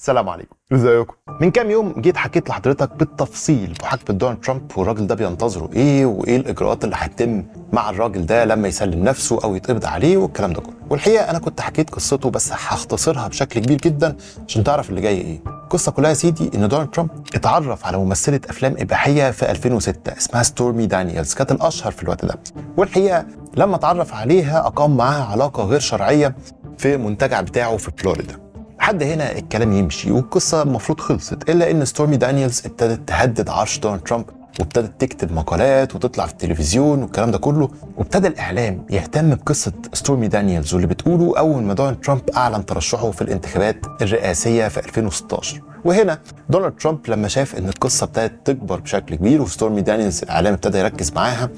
السلام عليكم ازيكم من كام يوم جيت حكيت لحضرتك بالتفصيل محاكمه دونالد ترامب والراجل ده بينتظره ايه وايه الاجراءات اللي هتتم مع الراجل ده لما يسلم نفسه او يتقبض عليه والكلام ده كله والحقيقه انا كنت حكيت قصته بس هختصرها بشكل كبير جدا عشان تعرف اللي جاي ايه القصه كلها يا سيدي ان دونالد ترامب اتعرف على ممثله افلام اباحيه في 2006 اسمها ستورمي دانييلز كانت الاشهر في الوقت ده والحقيقه لما اتعرف عليها اقام معاها علاقه غير شرعيه في منتجع بتاعه في فلوريدا لحد هنا الكلام يمشي والقصه المفروض خلصت الا ان ستورمي دانييلز ابتدت تهدد عرش دونالد ترامب وابتدت تكتب مقالات وتطلع في التلفزيون والكلام ده كله وابتدى الاعلام يهتم بقصه ستورمي دانييلز واللي بتقوله اول ما دونالد ترامب اعلن ترشحه في الانتخابات الرئاسيه في 2016 وهنا دونالد ترامب لما شاف ان القصه ابتدت تكبر بشكل كبير وستورمي دانييلز الاعلام ابتدى يركز معاها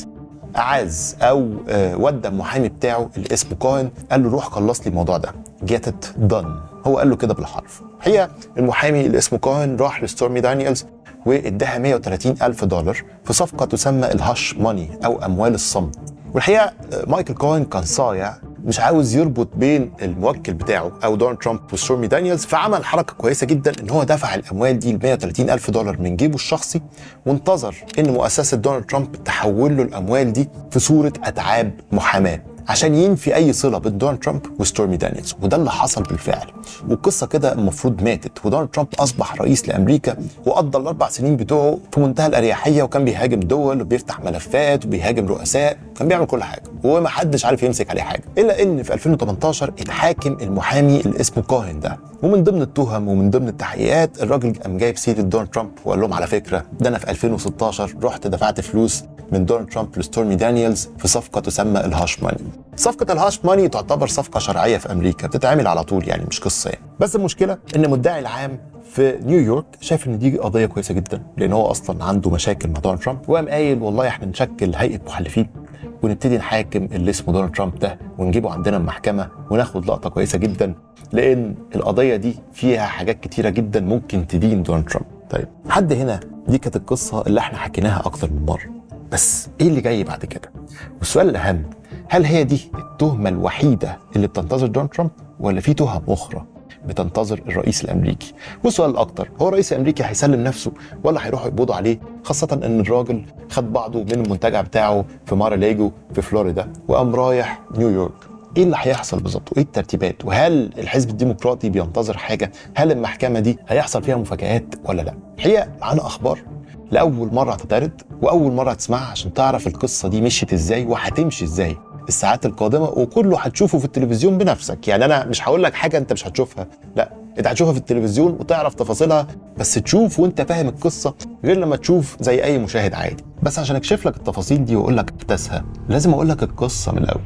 اعاز او آه، ودى المحامي بتاعه اللي اسمه كوهن قال له روح خلص لي الموضوع ده جيت ات دن هو قال له كده بالحرف الحقيقه المحامي اللي اسمه كوهن راح لستورمي دانييلز واداها 130 ألف دولار في صفقة تسمى الهاش ماني أو أموال الصمت والحقيقة آه، مايكل كوهن كان صايع مش عاوز يربط بين الموكل بتاعه او دونالد ترامب وستورمي دانيالز فعمل حركه كويسه جدا ان هو دفع الاموال دي ل 130 الف دولار من جيبه الشخصي وانتظر ان مؤسسه دونالد ترامب تحول له الاموال دي في صوره اتعاب محاماه عشان ينفي اي صله بين دونالد ترامب وستورمي دانيالز وده اللي حصل بالفعل والقصه كده المفروض ماتت ودونالد ترامب اصبح رئيس لامريكا وقضى الاربع سنين بتوعه في منتهى الاريحيه وكان بيهاجم دول وبيفتح ملفات وبيهاجم رؤساء كان بيعمل كل حاجه ومحدش عارف يمسك عليه حاجه الا ان في 2018 اتحاكم المحامي اللي اسمه كاهن ده ومن ضمن التهم ومن ضمن التحقيقات الراجل قام جايب سيره دونالد ترامب وقال لهم على فكره ده انا في 2016 رحت دفعت فلوس من دونالد ترامب لستورمي دانييلز في صفقه تسمى الهاش ماني صفقه الهاش ماني تعتبر صفقه شرعيه في امريكا بتتعمل على طول يعني مش قصه يعني. بس المشكله ان المدعي العام في نيويورك شايف ان دي قضيه كويسه جدا لان هو اصلا عنده مشاكل مع دونالد ترامب وقام قايل والله احنا نشكل هيئه محلفين ونبتدي نحاكم اللي اسمه دونالد ترامب ده ونجيبه عندنا المحكمه وناخد لقطه كويسه جدا لان القضيه دي فيها حاجات كتيره جدا ممكن تدين دونالد ترامب طيب حد هنا دي كانت القصه اللي احنا حكيناها اكتر من مره بس ايه اللي جاي بعد كده والسؤال الاهم هل هي دي التهمه الوحيده اللي بتنتظر دونالد ترامب ولا في تهم اخرى بتنتظر الرئيس الامريكي والسؤال الاكتر هو الرئيس الامريكي هيسلم نفسه ولا هيروحوا يقبضوا عليه خاصه ان الراجل خد بعضه من المنتجع بتاعه في مارا ليجو في فلوريدا وقام رايح نيويورك ايه اللي هيحصل بالظبط وايه الترتيبات وهل الحزب الديمقراطي بينتظر حاجه هل المحكمه دي هيحصل فيها مفاجات ولا لا الحقيقه معانا اخبار لاول مره هتتعرض واول مره هتسمعها عشان تعرف القصه دي مشيت ازاي وهتمشي ازاي الساعات القادمه وكله هتشوفه في التلفزيون بنفسك يعني انا مش هقول لك حاجه انت مش هتشوفها لا انت هتشوفها في التلفزيون وتعرف تفاصيلها بس تشوف وانت فاهم القصه غير لما تشوف زي اي مشاهد عادي بس عشان اكشف لك التفاصيل دي واقول لك احداثها لازم اقول لك القصه من الاول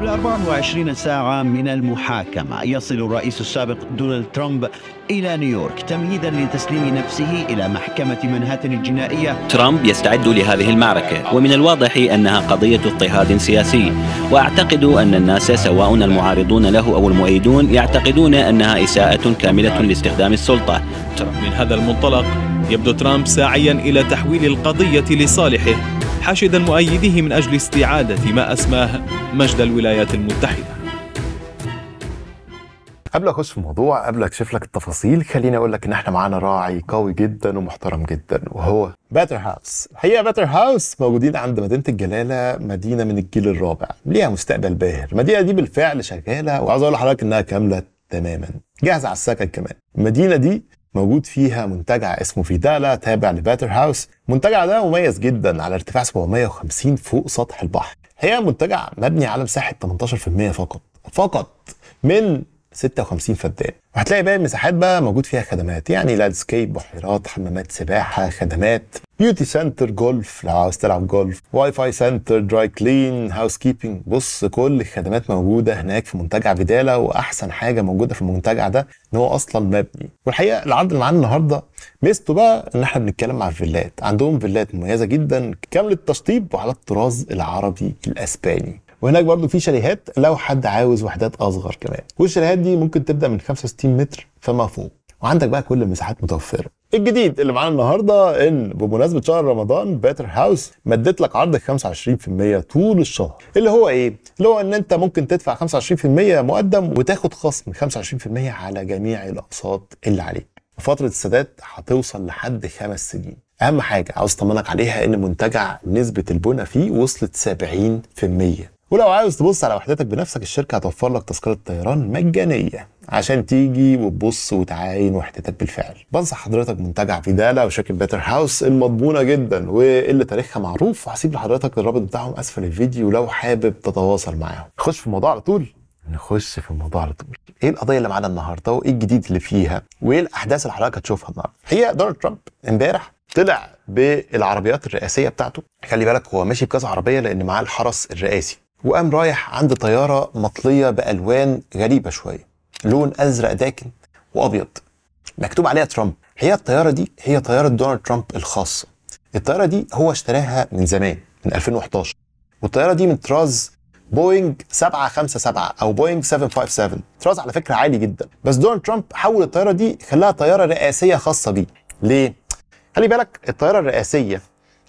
قبل 24 ساعة من المحاكمة يصل الرئيس السابق دونالد ترامب إلى نيويورك تمهيدا لتسليم نفسه إلى محكمة منهاتن الجنائية ترامب يستعد لهذه المعركة ومن الواضح أنها قضية اضطهاد سياسي وأعتقد أن الناس سواء المعارضون له أو المؤيدون يعتقدون أنها إساءة كاملة لاستخدام السلطة من هذا المنطلق يبدو ترامب ساعيا إلى تحويل القضية لصالحه حاشدا مؤيديه من أجل استعادة ما أسماه مجد الولايات المتحدة قبل اخش في الموضوع قبل اكشف لك التفاصيل خليني اقول لك ان احنا معانا راعي قوي جدا ومحترم جدا وهو باتر هاوس الحقيقه باتر هاوس موجودين عند مدينه الجلاله مدينه من الجيل الرابع ليها مستقبل باهر المدينه دي بالفعل شغاله وعاوز اقول لحضرتك انها كامله تماما جاهزه على السكن كمان المدينه دي موجود فيها منتجع اسمه فيدالا تابع لباتر هاوس المنتجع ده مميز جدا على ارتفاع 750 فوق سطح البحر هي منتجع مبني على مساحه 18% فقط فقط من 56 فدان وهتلاقي باقي المساحات بقى موجود فيها خدمات يعني لاند سكيب بحيرات حمامات سباحه خدمات بيوتي سنتر جولف لو عاوز تلعب جولف واي فاي سنتر دراي كلين هاوس كيبنج بص كل الخدمات موجوده هناك في منتجع فيدالا واحسن حاجه موجوده في المنتجع ده ان هو اصلا مبني والحقيقه العرض اللي معانا النهارده ميزته بقى ان احنا بنتكلم مع فيلات عندهم فيلات مميزه جدا كامله التشطيب وعلى الطراز العربي الاسباني وهناك برضو في شاليهات لو حد عاوز وحدات اصغر كمان والشاليهات دي ممكن تبدا من 65 متر فما فوق وعندك بقى كل المساحات متوفره الجديد اللي معانا النهارده ان بمناسبه شهر رمضان باتر هاوس مدت لك عرض 25% طول الشهر اللي هو ايه؟ اللي هو ان انت ممكن تدفع 25% مقدم وتاخد خصم 25% على جميع الاقساط اللي عليك. فتره السداد هتوصل لحد خمس سنين. اهم حاجه عاوز اطمنك عليها ان منتجع نسبه البنى فيه وصلت 70%. ولو عاوز تبص على وحدتك بنفسك الشركه هتوفر لك تذكره طيران مجانيه عشان تيجي وتبص وتعاين وحدتك بالفعل بنصح حضرتك منتجع فيدالا وشركه بيتر هاوس المضمونه جدا واللي تاريخها معروف وهسيب لحضرتك الرابط بتاعهم اسفل الفيديو لو حابب تتواصل معاهم خش في الموضوع على طول نخش في الموضوع على طول ايه القضيه اللي معانا النهارده وايه الجديد اللي فيها وايه الاحداث اللي حضرتك هتشوفها النهارده هي دونالد ترامب امبارح طلع بالعربيات الرئاسيه بتاعته خلي بالك هو ماشي بكذا عربيه لان معاه الحرس الرئاسي وقام رايح عند طيارة مطلية بألوان غريبة شوية لون أزرق داكن وأبيض مكتوب عليها ترامب هي الطيارة دي هي طيارة دونالد ترامب الخاصة الطيارة دي هو اشتراها من زمان من 2011 والطيارة دي من طراز بوينج 757 او بوينج 757 طراز على فكره عالي جدا بس دونالد ترامب حول الطياره دي خلاها طياره رئاسيه خاصه بيه ليه خلي بالك الطياره الرئاسيه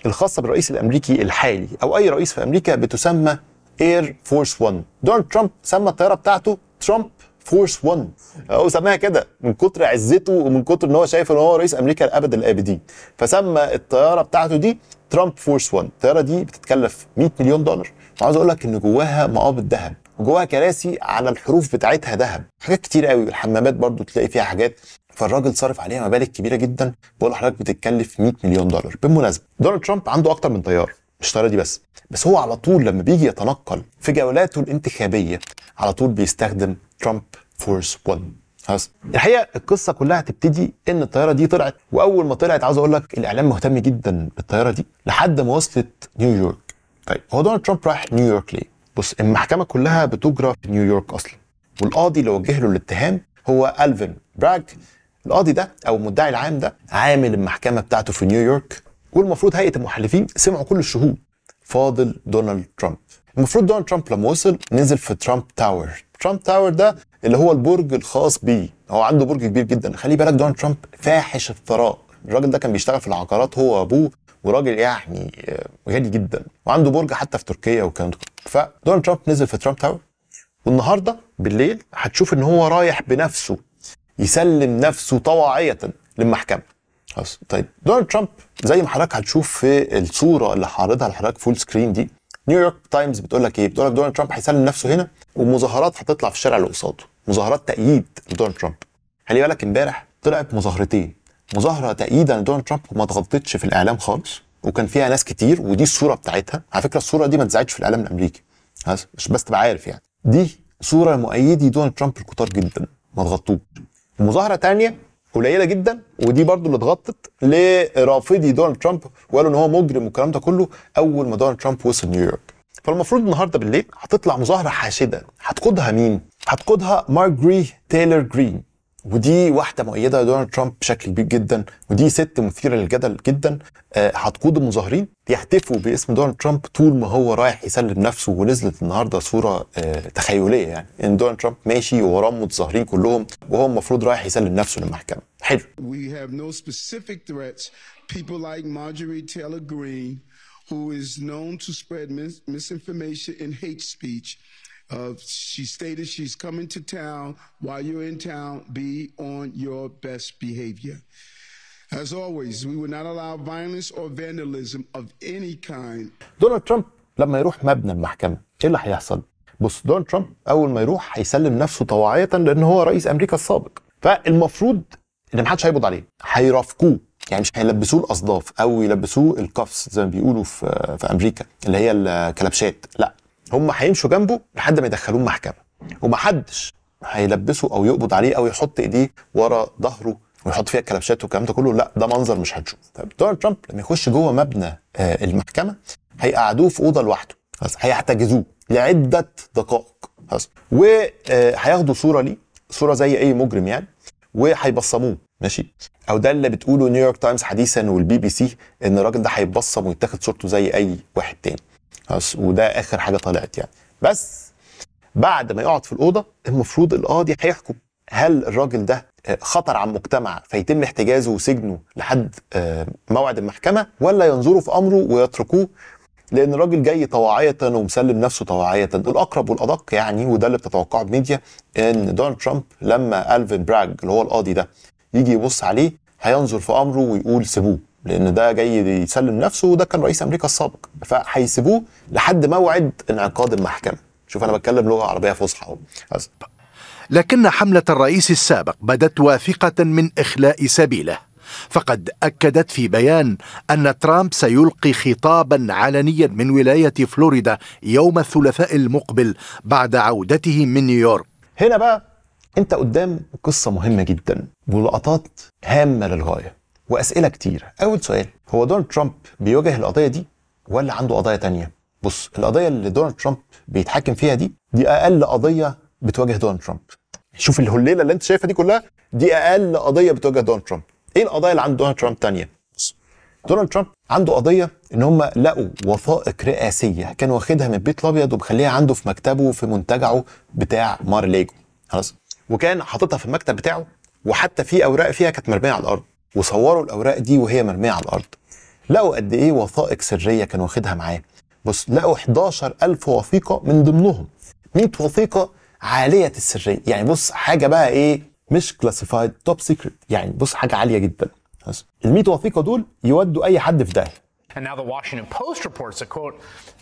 الخاصه بالرئيس الامريكي الحالي او اي رئيس في امريكا بتسمى اير فورس 1 دونالد ترامب سمى الطياره بتاعته ترامب فورس 1 هو سماها كده من كتر عزته ومن كتر ان هو شايف ان هو رئيس امريكا الابد الابدين فسمى الطياره بتاعته دي ترامب فورس 1 الطياره دي بتتكلف 100 مليون دولار وعاوز اقول لك ان جواها مقابض ذهب وجواها كراسي على الحروف بتاعتها ذهب حاجات كتير قوي والحمامات برضو تلاقي فيها حاجات فالراجل صرف عليها مبالغ كبيره جدا بقول لحضرتك بتتكلف 100 مليون دولار بالمناسبه دونالد ترامب عنده اكتر من طياره مش الطريقه دي بس بس هو على طول لما بيجي يتنقل في جولاته الانتخابيه على طول بيستخدم ترامب فورس 1 خلاص الحقيقه القصه كلها هتبتدي ان الطياره دي طلعت واول ما طلعت عاوز اقول لك الاعلام مهتم جدا بالطياره دي لحد ما وصلت نيويورك طيب هو دونالد ترامب راح نيويورك ليه؟ بص المحكمه كلها بتجرى في نيويورك اصلا والقاضي اللي وجه له الاتهام هو الفين براج القاضي ده او المدعي العام ده عامل المحكمه بتاعته في نيويورك والمفروض هيئه المحلفين سمعوا كل الشهود فاضل دونالد ترامب المفروض دونالد ترامب لما وصل نزل في ترامب تاور ترامب تاور ده اللي هو البرج الخاص بيه هو عنده برج كبير جدا خلي بالك دونالد ترامب فاحش الثراء الراجل ده كان بيشتغل في العقارات هو وابوه وراجل يعني آه، غني جدا وعنده برج حتى في تركيا والكلام ده فدونالد ترامب نزل في ترامب تاور والنهارده بالليل هتشوف ان هو رايح بنفسه يسلم نفسه طواعيه للمحكمه خلاص طيب دونالد ترامب زي ما حضرتك هتشوف في الصوره اللي حاردها لحضرتك فول سكرين دي نيويورك تايمز بتقول لك ايه؟ بتقول لك دونالد ترامب هيسلم نفسه هنا ومظاهرات هتطلع في الشارع اللي قصاده، مظاهرات تأييد لدونالد ترامب. خلي بالك امبارح طلعت مظاهرتين، مظاهره تأييدا لدونالد ترامب وما اتغطتش في الاعلام خالص وكان فيها ناس كتير ودي الصوره بتاعتها، على فكره الصوره دي ما اتذاعتش في الاعلام الامريكي. مش بس تبقى عارف يعني. دي صوره مؤيدي دونالد ترامب الكتار جدا ما اتغطوش. مظاهره ثانيه قليله جدا ودي برضو اللي اتغطت لرافضي دونالد ترامب وقالوا ان هو مجرم والكلام ده كله اول ما دونالد ترامب وصل نيويورك فالمفروض النهارده بالليل هتطلع مظاهره حاشده هتقودها مين هتقودها مارجري تايلر جرين ودي واحده مؤيده لدونالد ترامب بشكل كبير جدا ودي ست مثيره للجدل جدا آه، هتقود المظاهرين يحتفوا باسم دونالد ترامب طول ما هو رايح يسلم نفسه ونزلت النهارده صوره آه، تخيليه يعني ان دونالد ترامب ماشي وراه المتظاهرين كلهم وهو المفروض رايح يسلم نفسه للمحكمه حلو We have no specific threats people like Marjorie Taylor Greene who is known to spread misinformation and hate speech Uh, she stated she's coming to town. While you're in town, be on your best behavior. As always, we will not allow violence or vandalism of any kind. دونالد ترامب لما يروح مبنى المحكمة، إيه اللي هيحصل؟ بص دونالد ترامب أول ما يروح هيسلم نفسه طواعية لأن هو رئيس أمريكا السابق، فالمفروض إن محدش هيقبض عليه، هيرافقوه يعني مش هيلبسوه الاصداف او يلبسوه الكافس زي ما بيقولوا في في امريكا اللي هي الكلبشات لا هم هيمشوا جنبه لحد ما يدخلوه محكمه ومحدش هيلبسه او يقبض عليه او يحط ايديه ورا ظهره ويحط فيها الكلبشات والكلام ده كله لا ده منظر مش هتشوفه طيب دونالد ترامب لما يخش جوه مبنى آه المحكمه هيقعدوه في اوضه لوحده خلاص هيحتجزوه لعده دقائق خلاص وهياخدوا آه، صوره ليه صوره زي اي مجرم يعني وهيبصموه ماشي او ده اللي بتقوله نيويورك تايمز حديثا والبي بي سي ان الراجل ده هيتبصم ويتاخد صورته زي اي واحد تاني وده اخر حاجه طلعت يعني بس بعد ما يقعد في الاوضه المفروض القاضي هيحكم هل الراجل ده آه، خطر على المجتمع فيتم احتجازه وسجنه لحد آه، موعد المحكمه ولا ينظروا في امره ويتركوه لان الراجل جاي طواعيه ومسلم نفسه طواعيه الاقرب والادق يعني وده اللي بتتوقعه الميديا ان دونالد ترامب لما الفين براج اللي هو القاضي ده يجي يبص عليه هينظر في امره ويقول سيبوه لان ده جاي يسلم نفسه وده كان رئيس امريكا السابق فهيسيبوه لحد موعد انعقاد المحكمه شوف انا بتكلم لغه عربيه فصحى اهو لكن حمله الرئيس السابق بدت واثقه من اخلاء سبيله فقد اكدت في بيان ان ترامب سيلقي خطابا علنيا من ولايه فلوريدا يوم الثلاثاء المقبل بعد عودته من نيويورك هنا بقى انت قدام قصه مهمه جدا ولقطات هامه للغايه واسئله كتير اول سؤال هو دونالد ترامب بيواجه القضيه دي ولا عنده قضايا تانية بص القضيه اللي دونالد ترامب بيتحكم فيها دي دي اقل قضيه بتواجه دونالد ترامب شوف الهليله اللي انت شايفها دي كلها دي اقل قضيه بتواجه دونالد ترامب ايه القضايا اللي عند دونالد ترامب تانية دونالد ترامب عنده قضيه ان هم لقوا وثائق رئاسيه كان واخدها من البيت الابيض ومخليها عنده في مكتبه في منتجعه بتاع مار ليجو خلاص وكان حاططها في المكتب بتاعه وحتى في اوراق فيها كانت مرميه على الارض وصوروا الاوراق دي وهي مرميه على الارض لقوا قد ايه وثائق سريه كان واخدها معاه بص لقوا 11000 وثيقه من ضمنهم 100 وثيقه عاليه السريه يعني بص حاجه بقى ايه مش كلاسيفايد توب سيكريت يعني بص حاجه عاليه جدا ال 100 وثيقه دول يودوا اي حد في داهيه And now the Washington Post reports that, quote,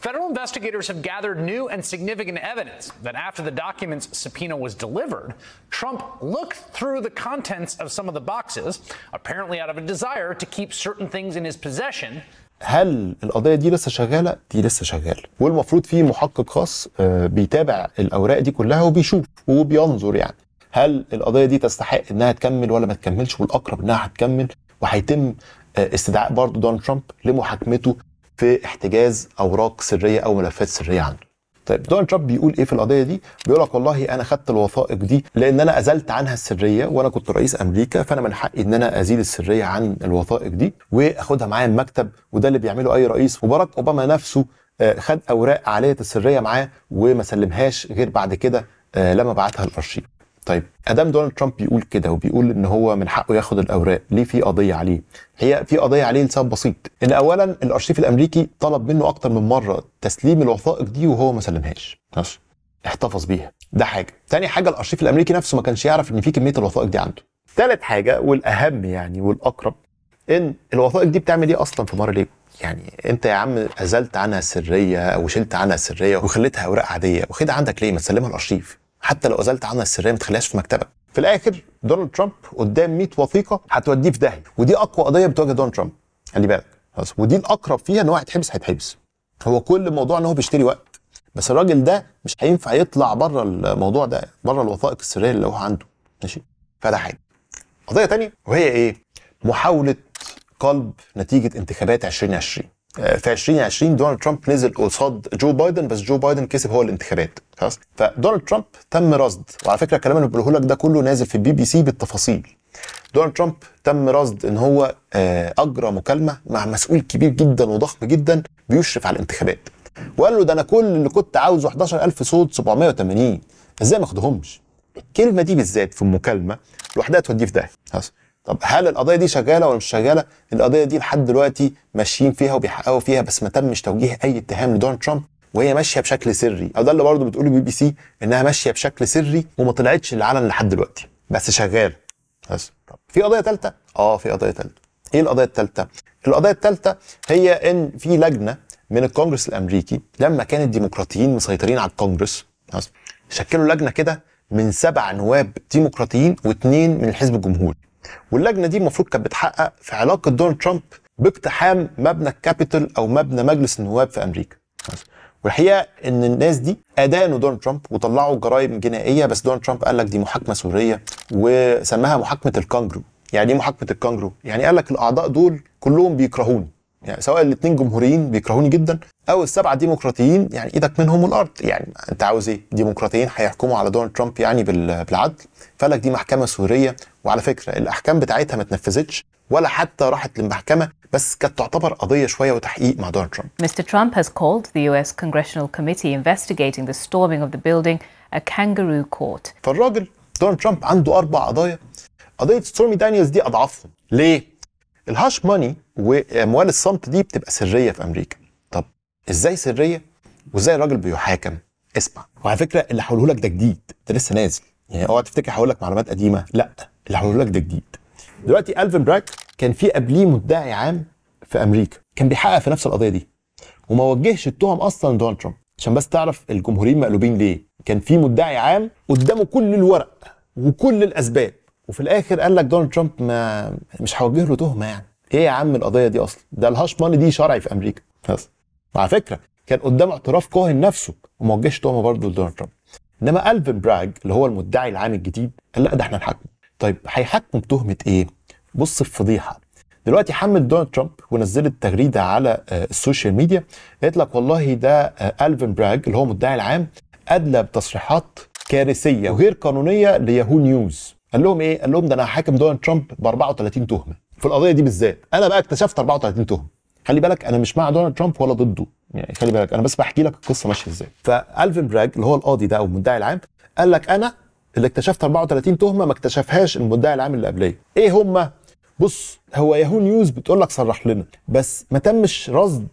federal investigators have gathered new and significant evidence that after the document's subpoena was delivered, Trump looked through the contents of some of the boxes, apparently out of a desire to keep certain things in his possession هل القضيه دي لسه شغاله دي لسه شغاله والمفروض في محقق خاص بيتابع الاوراق دي كلها وبيشوف وبينظر يعني هل القضيه دي تستحق انها تكمل ولا ما تكملش والاقرب انها هتكمل وهيتم آه، استدعاء برضه دونالد ترامب لمحاكمته في احتجاز اوراق سريه او ملفات سريه عنده. طيب دونالد ترامب بيقول ايه في القضيه دي؟ بيقول لك والله انا خدت الوثائق دي لان انا ازلت عنها السريه وانا كنت رئيس امريكا فانا من حقي ان انا ازيل السريه عن الوثائق دي واخدها معايا المكتب وده اللي بيعمله اي رئيس وباراك اوباما نفسه آه، خد اوراق عاليه السريه معاه وما سلمهاش غير بعد كده آه، لما بعتها الارشيف. طيب ادام دونالد ترامب بيقول كده وبيقول ان هو من حقه ياخد الاوراق ليه في قضيه عليه هي في قضيه عليه لسبب بسيط ان اولا الارشيف الامريكي طلب منه اكتر من مره تسليم الوثائق دي وهو ما سلمهاش ماشي احتفظ بيها ده حاجه تاني حاجه الارشيف الامريكي نفسه ما كانش يعرف ان في كميه الوثائق دي عنده ثالث حاجه والاهم يعني والاقرب ان الوثائق دي بتعمل ايه اصلا في مار ليجو يعني انت يا عم ازلت عنها سريه او شلت عنها سريه وخليتها اوراق عاديه واخدها عندك ليه ما تسلمها الارشيف حتى لو ازلت عنها السريه ما تخليهاش في مكتبك في الاخر دونالد ترامب قدام 100 وثيقه هتوديه في داهيه ودي اقوى قضيه بتواجه دونالد ترامب خلي بالك خلاص ودي الاقرب فيها ان هو هيتحبس هيتحبس هو كل الموضوع ان هو بيشتري وقت بس الراجل ده مش هينفع يطلع بره الموضوع ده بره الوثائق السريه اللي هو عنده ماشي فده حاجه قضيه ثانيه وهي ايه محاوله قلب نتيجه انتخابات 2020 في 2020 دونالد ترامب نزل قصاد جو بايدن بس جو بايدن كسب هو الانتخابات خلاص فدونالد ترامب تم رصد وعلى فكره الكلام اللي بقوله لك ده كله نازل في البي بي سي بالتفاصيل دونالد ترامب تم رصد ان هو آه، اجرى مكالمه مع مسؤول كبير جدا وضخم جدا بيشرف على الانتخابات وقال له ده انا كل اللي كنت عاوزه 11000 صوت 780 ازاي ما اخدهمش الكلمه دي بالذات في المكالمه لوحدها توديه في ده طب هل القضيه دي شغاله ولا مش شغاله؟ القضيه دي لحد دلوقتي ماشيين فيها وبيحققوا فيها بس ما تمش توجيه اي اتهام لدونالد ترامب وهي ماشيه بشكل سري او ده اللي برضه بتقوله بي بي سي انها ماشيه بشكل سري وما طلعتش للعلن لحد دلوقتي بس شغال بس طب في قضيه ثالثه؟ اه في قضيه ثالثه. ايه القضيه الثالثه؟ القضيه الثالثه هي ان في لجنه من الكونجرس الامريكي لما كان الديمقراطيين مسيطرين على الكونجرس شكلوا لجنه كده من سبع نواب ديمقراطيين واثنين من الحزب الجمهوري واللجنه دي المفروض كانت بتحقق في علاقه دونالد ترامب باقتحام مبنى الكابيتول او مبنى مجلس النواب في امريكا والحقيقه ان الناس دي ادانوا دونالد ترامب وطلعوا جرائم جنائيه بس دونالد ترامب قال لك دي محاكمه سوريه وسماها محاكمه الكونجرو يعني ايه محاكمه الكونجرو يعني قال لك الاعضاء دول كلهم بيكرهوني يعني سواء الاثنين جمهوريين بيكرهوني جدا او السبعه ديمقراطيين يعني ايدك منهم والارض يعني انت عاوز ايه ديمقراطيين هيحكموا على دونالد ترامب يعني بالعدل فقال لك دي محكمه سوريه وعلى فكره الاحكام بتاعتها ما اتنفذتش ولا حتى راحت للمحكمه بس كانت تعتبر قضيه شويه وتحقيق مع دونالد ترامب Mr. Trump has called the US Congressional Committee investigating the storming of the building a kangaroo court فالراجل دونالد ترامب عنده اربع قضايا قضيه ستورمي دانيالز دي اضعفهم ليه الهاش ماني واموال الصمت دي بتبقى سريه في امريكا طب ازاي سريه وازاي الراجل بيحاكم اسمع وعلى فكره اللي هقوله لك ده جديد ده لسه نازل يعني اوعى تفتكر هقول لك معلومات قديمه لا اللي هقوله لك ده جديد دلوقتي الفين براك كان في قبليه مدعي عام في امريكا كان بيحقق في نفس القضيه دي وما وجهش التهم اصلا لدونالد ترامب عشان بس تعرف الجمهوريين مقلوبين ليه كان في مدعي عام قدامه كل الورق وكل الاسباب وفي الاخر قال لك دونالد ترامب ما مش هوجه له تهمه يعني ايه يا عم القضيه دي اصلا ده الهاش ماني دي شرعي في امريكا بس وعلى فكره كان قدام اعتراف كوهن نفسه وما وجهش تهمه برضه لدونالد ترامب انما الفين براج اللي هو المدعي العام الجديد قال لا ده احنا هنحاكمه طيب هيحكم بتهمه ايه بص الفضيحه دلوقتي حمل دونالد ترامب ونزلت تغريده على آه، السوشيال ميديا قالت لك والله ده آه، الفين براج اللي هو المدعي العام ادلى بتصريحات كارثيه وغير قانونيه ليهو نيوز قال لهم ايه؟ قال لهم ده انا هحاكم دونالد ترامب ب 34 تهمه في القضيه دي بالذات انا بقى اكتشفت 34 تهمه خلي بالك انا مش مع دونالد ترامب ولا ضده يعني خلي بالك انا بس بحكي لك القصه ماشيه ازاي فالفين براج اللي هو القاضي ده او المدعي العام قال لك انا اللي اكتشفت 34 تهمه ما اكتشفهاش المدعي العام اللي قبليه ايه هم بص هو ياهو نيوز بتقول لك صرح لنا بس ما تمش رصد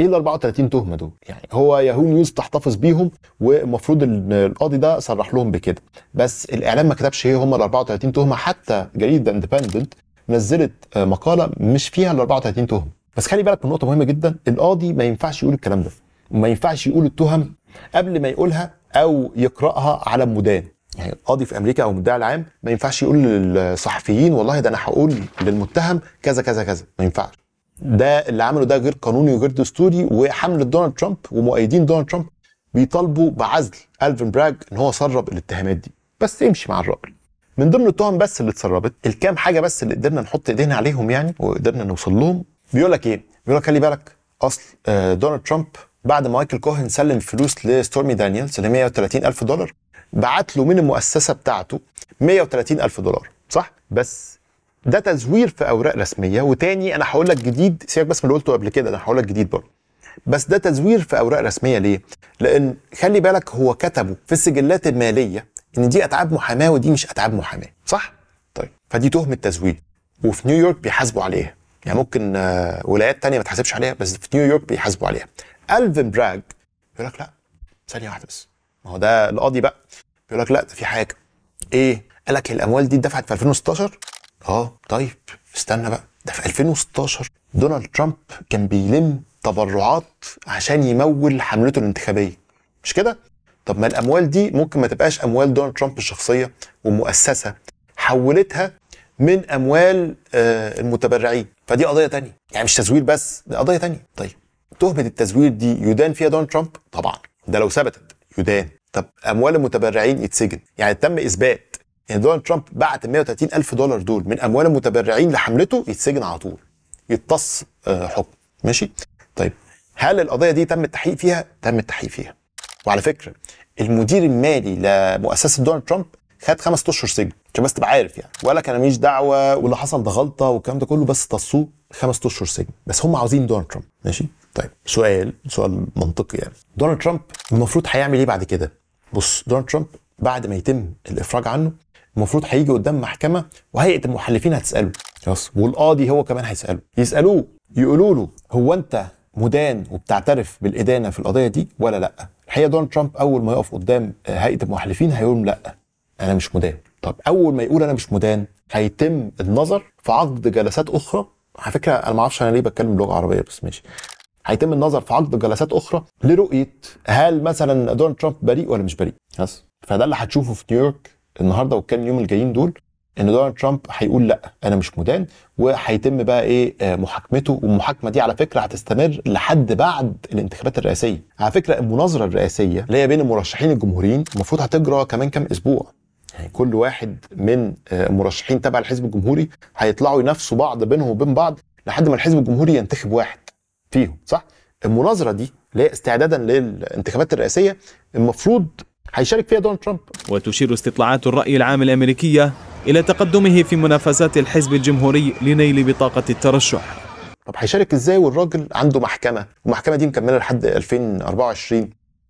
ايه ال 34 تهمه دول؟ يعني هو ياهو نيوز تحتفظ بيهم والمفروض ان القاضي ده صرح لهم بكده بس الاعلام ما كتبش ايه هم ال 34 تهمه حتى جريده اندبندنت نزلت آه، مقاله مش فيها ال 34 تهمه بس خلي بالك من نقطه مهمه جدا القاضي ما ينفعش يقول الكلام ده ما ينفعش يقول التهم قبل ما يقولها او يقراها على المدان يعني القاضي في امريكا او المدعي العام ما ينفعش يقول للصحفيين والله ده انا هقول للمتهم كذا كذا كذا ما ينفعش ده اللي عمله ده غير قانوني وغير دستوري وحمله دونالد ترامب ومؤيدين دونالد ترامب بيطالبوا بعزل الفين براج ان هو سرب الاتهامات دي بس امشي مع الراجل من ضمن التهم بس اللي اتسربت الكام حاجه بس اللي قدرنا نحط ايدينا عليهم يعني وقدرنا نوصل لهم بيقول لك ايه بيقول لك خلي بالك اصل آه، دونالد ترامب بعد ما مايكل كوهن سلم فلوس لستورمي دانييلز اللي 130 الف دولار بعت له من المؤسسه بتاعته 130 الف دولار صح بس ده تزوير في اوراق رسميه وتاني انا هقول لك جديد سيبك بس من اللي قلته قبل كده انا هقول لك جديد برضه بس ده تزوير في اوراق رسميه ليه؟ لان خلي بالك هو كتبه في السجلات الماليه ان دي اتعاب محاماه ودي مش اتعاب محاماه صح؟ طيب فدي تهمه تزوير وفي نيويورك بيحاسبوا عليها يعني ممكن آه، ولايات تانية ما تحاسبش عليها بس في نيويورك بيحاسبوا عليها الفين براج يقول لك لا ثانيه واحده بس ما هو ده القاضي بقى بيقول لك لا ده في حاجه ايه؟ قال لك الاموال دي اتدفعت في 2016 اه طيب استنى بقى ده في 2016 دونالد ترامب كان بيلم تبرعات عشان يمول حملته الانتخابيه مش كده طب ما الاموال دي ممكن ما تبقاش اموال دونالد ترامب الشخصيه ومؤسسه حولتها من اموال آه المتبرعين فدي قضيه تانية يعني مش تزوير بس دي قضيه تانية طيب تهمه التزوير دي يدان فيها دونالد ترامب طبعا ده لو ثبتت يدان طب اموال المتبرعين يتسجن يعني تم اثبات يعني دونالد ترامب بعت 130 ألف دولار دول من أموال المتبرعين لحملته يتسجن على طول يتص آه، حكم ماشي طيب هل القضية دي تم التحقيق فيها؟ تم التحقيق فيها وعلى فكرة المدير المالي لمؤسسة دونالد ترامب خد خمس اشهر سجن عشان بس تبقى عارف يعني ولا كان ماليش دعوه واللي حصل ده غلطه والكلام ده كله بس طصوه خمس اشهر سجن بس هم عاوزين دونالد ترامب ماشي طيب سؤال سؤال منطقي يعني دونالد ترامب المفروض هيعمل ايه بعد كده بص دونالد ترامب بعد ما يتم الافراج عنه المفروض هيجي قدام محكمه وهيئه المحلفين هتساله يس والقاضي هو كمان هيساله يسالوه يقولوا له هو انت مدان وبتعترف بالادانه في القضيه دي ولا لا الحقيقه دونالد ترامب اول ما يقف قدام آه، هيئه المحلفين هيقول لا انا مش مدان طب اول ما يقول انا مش مدان هيتم النظر في عقد جلسات اخرى على فكره انا ما اعرفش انا ليه بتكلم بلغه عربيه بس ماشي هيتم النظر في عقد جلسات اخرى لرؤيه هل مثلا دونالد ترامب بريء ولا مش بريء بس فده اللي هتشوفه في نيويورك النهارده والكام يوم الجايين دول ان دونالد ترامب هيقول لا انا مش مدان وهيتم بقى ايه آه، محاكمته والمحاكمه دي على فكره هتستمر لحد بعد الانتخابات الرئاسيه على فكره المناظره الرئاسيه اللي هي بين المرشحين الجمهوريين المفروض هتجرى كمان كام اسبوع يعني كل واحد من آه، المرشحين تبع الحزب الجمهوري هيطلعوا ينافسوا بعض بينهم وبين بعض لحد ما الحزب الجمهوري ينتخب واحد فيهم صح المناظره دي اللي هي استعدادا للانتخابات الرئاسيه المفروض هيشارك فيها دونالد ترامب وتشير استطلاعات الرأي العام الأمريكية إلى تقدمه في منافسات الحزب الجمهوري لنيل بطاقة الترشح طب هيشارك ازاي والراجل عنده محكمة المحكمة دي مكملة لحد 2024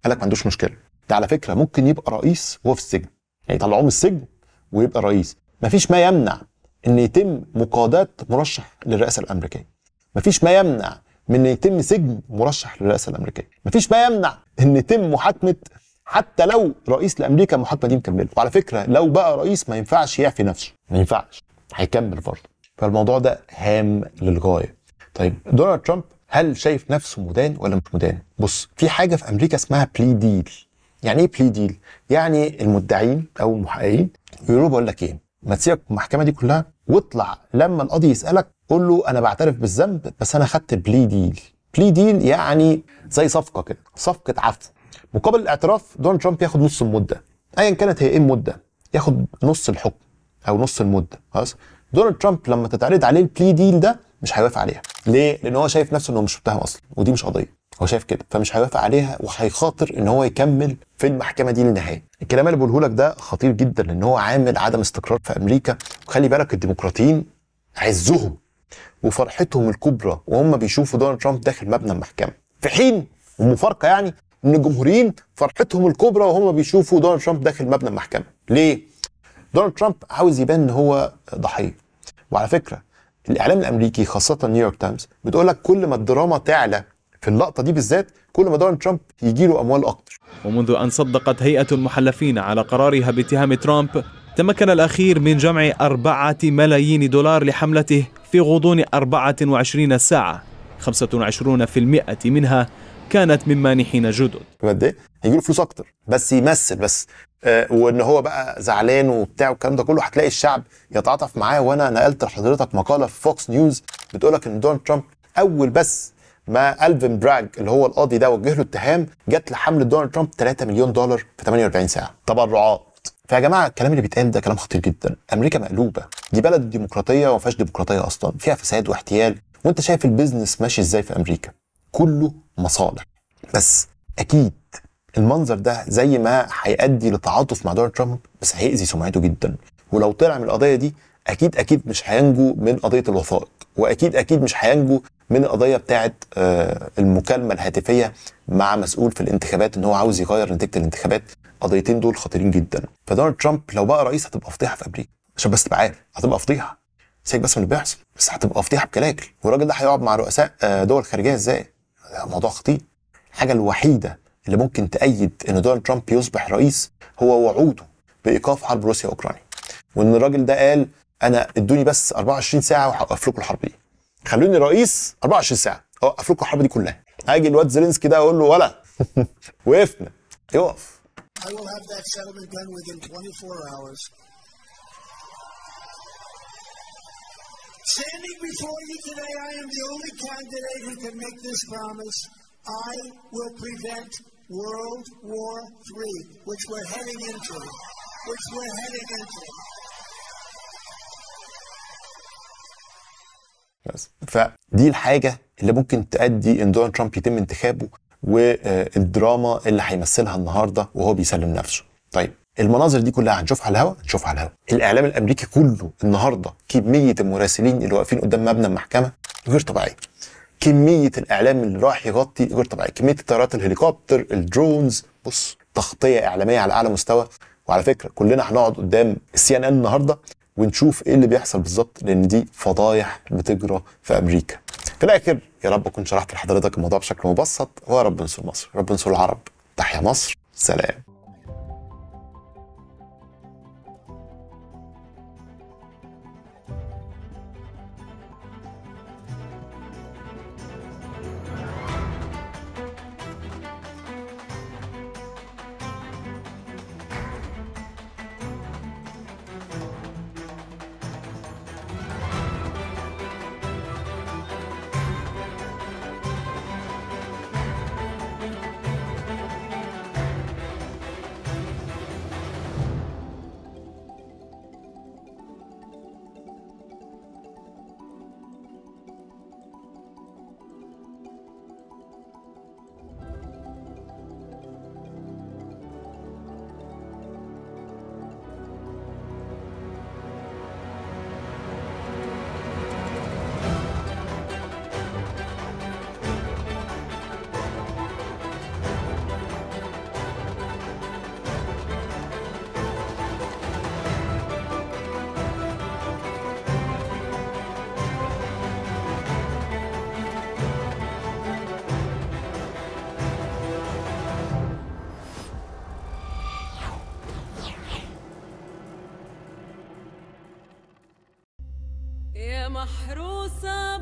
قال لك ما عندوش مشكلة ده على فكرة ممكن يبقى رئيس وهو في السجن يعني يطلعوه من السجن ويبقى رئيس مفيش ما يمنع ان يتم مقاداة مرشح للرئاسة الأمريكية مفيش ما يمنع من ان يتم سجن مرشح للرئاسه الامريكيه مفيش ما يمنع ان يتم محاكمه حتى لو رئيس لامريكا المحاكمه دي مكمله وعلى فكره لو بقى رئيس ما ينفعش يعفي نفسه ما ينفعش هيكمل برضه فالموضوع ده هام للغايه طيب دونالد ترامب هل شايف نفسه مدان ولا مش مدان بص في حاجه في امريكا اسمها بلي ديل يعني ايه بلي ديل يعني المدعين او المحققين يقولوا بقول لك ايه ما تسيبك المحكمه دي كلها واطلع لما القاضي يسالك قول له انا بعترف بالذنب بس انا خدت بلي ديل بلي ديل يعني زي صفقه كده صفقه عفو مقابل الاعتراف دونالد ترامب ياخد نص المده ايا كانت هي ايه المده ياخد نص الحكم او نص المده خلاص دونالد ترامب لما تتعرض عليه البلي ديل ده مش هيوافق عليها ليه لان هو شايف نفسه انه مش متهم اصلا ودي مش قضيه هو شايف كده فمش هيوافق عليها وهيخاطر ان هو يكمل في المحكمه دي للنهايه الكلام اللي بقوله لك ده خطير جدا لان هو عامل عدم استقرار في امريكا وخلي بالك الديمقراطيين عزهم وفرحتهم الكبرى وهم بيشوفوا دونالد ترامب داخل مبنى المحكمه في حين ومفارقه يعني ان الجمهوريين فرحتهم الكبرى وهم بيشوفوا دونالد ترامب داخل مبنى المحكمه ليه دونالد ترامب عاوز يبان ان هو ضحيه وعلى فكره الاعلام الامريكي خاصه نيويورك تايمز بتقول لك كل ما الدراما تعلى في اللقطه دي بالذات كل ما دونالد ترامب يجي له اموال اكتر ومنذ ان صدقت هيئه المحلفين على قرارها باتهام ترامب تمكن الأخير من جمع أربعة ملايين دولار لحملته في غضون 24 ساعة 25% منها كانت من مانحين جدد قد ايه هيجي له فلوس اكتر بس يمثل بس آه وان هو بقى زعلان وبتاع والكلام ده كله هتلاقي الشعب يتعاطف معاه وانا نقلت لحضرتك مقاله في فوكس نيوز بتقول لك ان دونالد ترامب اول بس ما الفين براج اللي هو القاضي ده وجه له اتهام جت لحمله دونالد ترامب 3 مليون دولار في 48 ساعه تبرعات فيا جماعه الكلام اللي بيتقال ده كلام خطير جدا امريكا مقلوبه دي بلد ديمقراطيه وما فيهاش ديمقراطيه اصلا فيها فساد واحتيال وانت شايف البيزنس ماشي ازاي في امريكا كله مصالح بس اكيد المنظر ده زي ما هيؤدي لتعاطف مع دونالد ترامب بس هيأذي سمعته جدا ولو طلع من القضيه دي اكيد اكيد مش هينجو من قضيه الوثائق واكيد اكيد مش هينجو من القضيه بتاعه آه، المكالمه الهاتفيه مع مسؤول في الانتخابات ان هو عاوز يغير نتيجه الانتخابات القضيتين دول خطيرين جدا فدونالد ترامب لو بقى رئيس هتبقى فضيحه في امريكا عشان بس تبقى عارف هتبقى فضيحه سيبك بس من اللي بيحصل بس هتبقى فضيحه بكلاكل والراجل ده هيقعد مع رؤساء آه، دول خارجيه ازاي موضوع خطير الحاجة الوحيدة اللي ممكن تأيد إن دونالد ترامب يصبح رئيس هو وعوده بإيقاف حرب روسيا أوكرانيا وإن الراجل ده قال أنا ادوني بس 24 ساعة وهوقف لكم الحرب دي خلوني رئيس 24 ساعة اوقف لكم الحرب دي كلها اجي الواد زيلينسكي ده اقول له ولا وقفنا يقف I will have that settlement done within 24 hours. Standing before you today, I am the only candidate who can make this promise. I will prevent World War III, which we're heading into, which we're heading into. بس فدي الحاجه اللي ممكن تؤدي ان دونالد ترامب يتم انتخابه والدراما اللي هيمثلها النهارده وهو بيسلم نفسه. طيب المناظر دي كلها هنشوفها على الهواء هنشوفها على الهواء الاعلام الامريكي كله النهارده كميه المراسلين اللي واقفين قدام مبنى المحكمه غير طبيعيه كميه الاعلام اللي راح يغطي غير طبيعيه كميه الطيارات الهليكوبتر الدرونز بص تغطيه اعلاميه على اعلى مستوى وعلى فكره كلنا هنقعد قدام السي ان ان النهارده ونشوف ايه اللي بيحصل بالظبط لان دي فضايح بتجرى في امريكا في الاخر يا رب اكون شرحت لحضرتك الموضوع بشكل مبسط ويا رب نصر مصر رب نصر العرب تحيا مصر سلام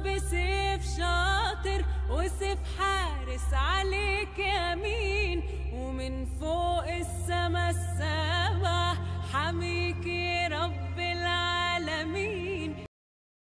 بسيف شاطر وسيف حارس عليك يمين ومن فوق